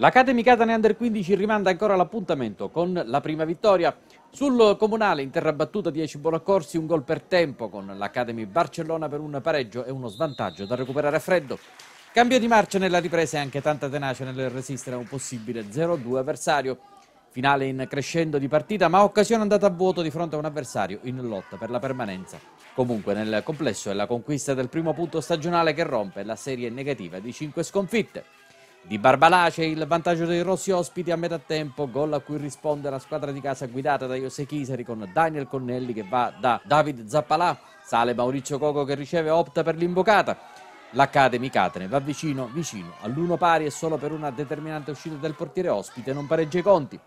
L'Academy Catania Under 15 rimanda ancora l'appuntamento con la prima vittoria. Sul comunale in terra battuta 10 bolaccorsi, un gol per tempo con l'Academy Barcellona per un pareggio e uno svantaggio da recuperare a freddo. Cambio di marcia nella ripresa e anche tanta tenacia nel resistere a un possibile 0-2 avversario. Finale in crescendo di partita, ma occasione andata a vuoto di fronte a un avversario in lotta per la permanenza. Comunque nel complesso è la conquista del primo punto stagionale che rompe la serie negativa di 5 sconfitte. Di Barbalace il vantaggio dei rossi ospiti a metà tempo, gol a cui risponde la squadra di casa guidata da Jose Chisari con Daniel Connelli che va da David Zappalà, sale Maurizio Coco che riceve opta per l'invocata. L'Academy Catene va vicino, vicino all'uno pari e solo per una determinante uscita del portiere ospite non pareggia i conti.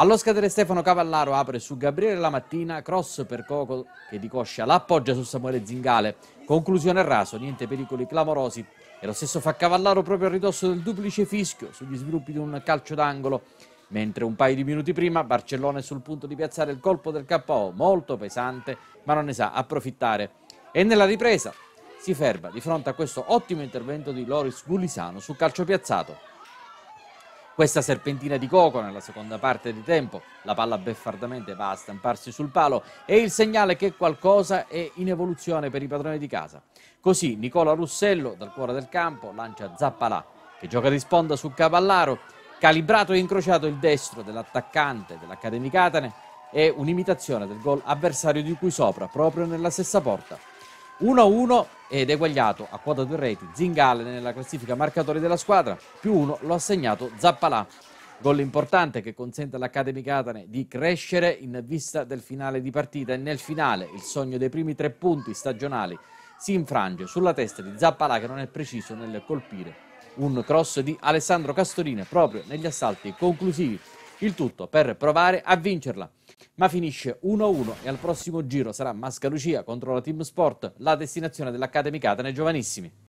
Allo scadere Stefano Cavallaro apre su Gabriele Lamattina, cross per Coco che di coscia l'appoggia su Samuele Zingale. Conclusione a raso, niente pericoli clamorosi. E lo stesso fa Cavallaro proprio a ridosso del duplice fischio sugli sviluppi di un calcio d'angolo. Mentre un paio di minuti prima Barcellona è sul punto di piazzare il colpo del KO, molto pesante, ma non ne sa approfittare. E nella ripresa si ferma di fronte a questo ottimo intervento di Loris Gulisano sul calcio piazzato. Questa serpentina di Coco nella seconda parte di tempo, la palla beffardamente va a stamparsi sul palo, è il segnale che qualcosa è in evoluzione per i padroni di casa. Così Nicola Russello dal cuore del campo lancia Zappalà, che gioca di sponda su Cavallaro, calibrato e incrociato il destro dell'attaccante dell'Accademia Catane è un'imitazione del gol avversario di cui sopra, proprio nella stessa porta. 1-1 ed eguagliato a quota due reti Zingale nella classifica marcatori della squadra, più uno lo ha segnato Zappalà. Gol importante che consente all'Academy Catane di crescere in vista del finale di partita e nel finale il sogno dei primi tre punti stagionali si infrange sulla testa di Zappalà che non è preciso nel colpire un cross di Alessandro Castorina proprio negli assalti conclusivi il tutto per provare a vincerla. Ma finisce 1-1 e al prossimo giro sarà Mascalucia contro la Team Sport, la destinazione dell'Academy Catane Giovanissimi.